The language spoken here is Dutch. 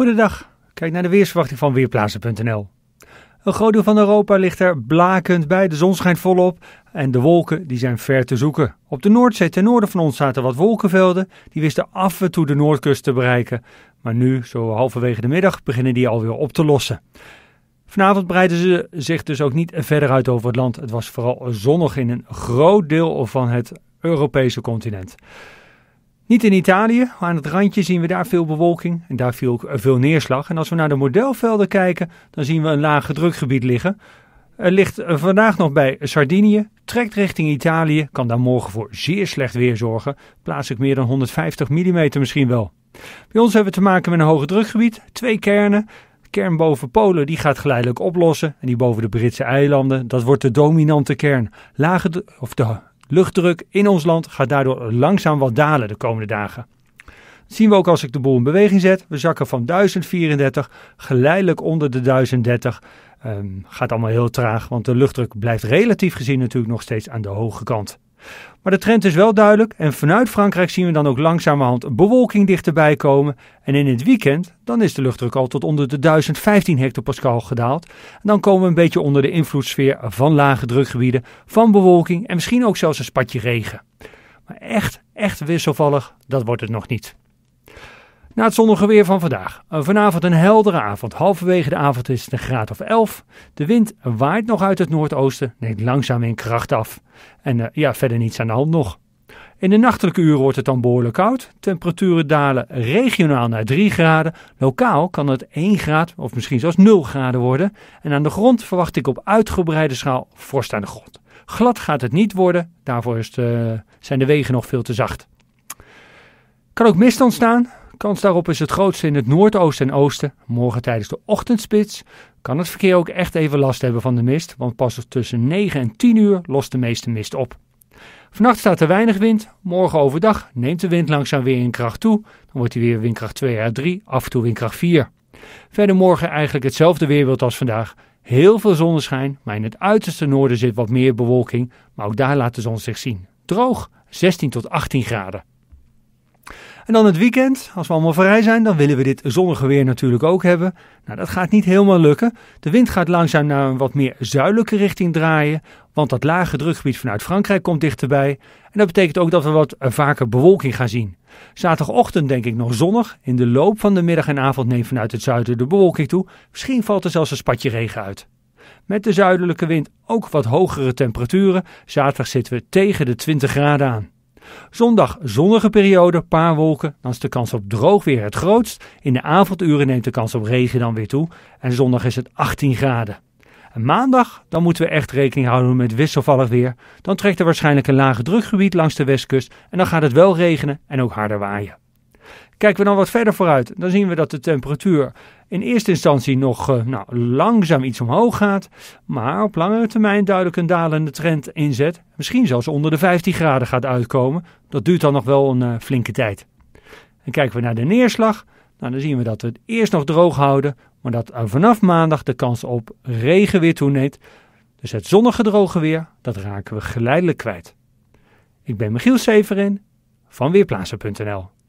Goedendag, kijk naar de weersverwachting van Weerplaatsen.nl. Een groot deel van Europa ligt er blakend bij, de zon schijnt volop en de wolken die zijn ver te zoeken. Op de Noordzee ten noorden van ons zaten wat wolkenvelden, die wisten af en toe de noordkust te bereiken. Maar nu, zo halverwege de middag, beginnen die alweer op te lossen. Vanavond breiden ze zich dus ook niet verder uit over het land. Het was vooral zonnig in een groot deel van het Europese continent. Niet in Italië, aan het randje zien we daar veel bewolking en daar viel eh, veel neerslag. En als we naar de modelvelden kijken, dan zien we een lage drukgebied liggen. Er ligt eh, vandaag nog bij Sardinië, trekt richting Italië, kan daar morgen voor zeer slecht weer zorgen. Plaatselijk meer dan 150 mm misschien wel. Bij ons hebben we te maken met een hoge drukgebied, twee kernen. De kern boven Polen die gaat geleidelijk oplossen en die boven de Britse eilanden, dat wordt de dominante kern. Lage, of de Luchtdruk in ons land gaat daardoor langzaam wat dalen de komende dagen. Dat zien we ook als ik de boel in beweging zet. We zakken van 1034 geleidelijk onder de 1030. Ehm, gaat allemaal heel traag, want de luchtdruk blijft relatief gezien natuurlijk nog steeds aan de hoge kant. Maar de trend is wel duidelijk en vanuit Frankrijk zien we dan ook langzamerhand bewolking dichterbij komen. En in het weekend, dan is de luchtdruk al tot onder de 1015 hectopascal gedaald. En dan komen we een beetje onder de invloedssfeer van lage drukgebieden, van bewolking en misschien ook zelfs een spatje regen. Maar echt, echt wisselvallig, dat wordt het nog niet. Na het zonnige weer van vandaag. Eh, vanavond een heldere avond. Halverwege de avond is het een graad of 11. De wind waait nog uit het noordoosten, neemt langzaam in kracht af. En eh, ja, verder niets aan de hand nog. In de nachtelijke uren wordt het dan behoorlijk koud. Temperaturen dalen regionaal naar 3 graden. Lokaal kan het 1 graad of misschien zelfs 0 graden worden. En aan de grond verwacht ik op uitgebreide schaal vorst aan de grond. Glad gaat het niet worden, daarvoor is eh, zijn de wegen nog veel te zacht. Kan ook mist ontstaan, Kans daarop is het grootste in het noordoosten en oosten. Morgen tijdens de ochtendspits kan het verkeer ook echt even last hebben van de mist, want pas tussen 9 en 10 uur lost de meeste mist op. Vannacht staat er weinig wind. Morgen overdag neemt de wind langzaam weer in kracht toe. Dan wordt hij weer windkracht 2 à 3, af en toe windkracht 4. Verder morgen eigenlijk hetzelfde weerbeeld als vandaag. Heel veel zonneschijn, maar in het uiterste noorden zit wat meer bewolking. Maar ook daar laat de zon zich zien. Droog, 16 tot 18 graden. En dan het weekend, als we allemaal vrij zijn, dan willen we dit zonnige weer natuurlijk ook hebben. Nou, dat gaat niet helemaal lukken. De wind gaat langzaam naar een wat meer zuidelijke richting draaien, want dat lage drukgebied vanuit Frankrijk komt dichterbij. En dat betekent ook dat we wat eh, vaker bewolking gaan zien. Zaterdagochtend denk ik nog zonnig. In de loop van de middag en avond neemt vanuit het zuiden de bewolking toe. Misschien valt er zelfs een spatje regen uit. Met de zuidelijke wind ook wat hogere temperaturen. Zaterdag zitten we tegen de 20 graden aan. Zondag zonnige periode, paar wolken. Dan is de kans op droog weer het grootst. In de avonduren neemt de kans op regen dan weer toe. En zondag is het 18 graden. En maandag, dan moeten we echt rekening houden met wisselvallig weer. Dan trekt er waarschijnlijk een lage drukgebied langs de westkust en dan gaat het wel regenen en ook harder waaien. Kijken we dan wat verder vooruit, dan zien we dat de temperatuur in eerste instantie nog eh, nou, langzaam iets omhoog gaat, maar op langere termijn duidelijk een dalende trend inzet. Misschien zelfs onder de 15 graden gaat uitkomen. Dat duurt dan nog wel een eh, flinke tijd. En kijken we naar de neerslag, nou, dan zien we dat we het eerst nog droog houden, maar dat vanaf maandag de kans op regen weer toeneemt. Dus het zonnige droge weer, dat raken we geleidelijk kwijt. Ik ben Michiel Severin van Weerplaatsen.nl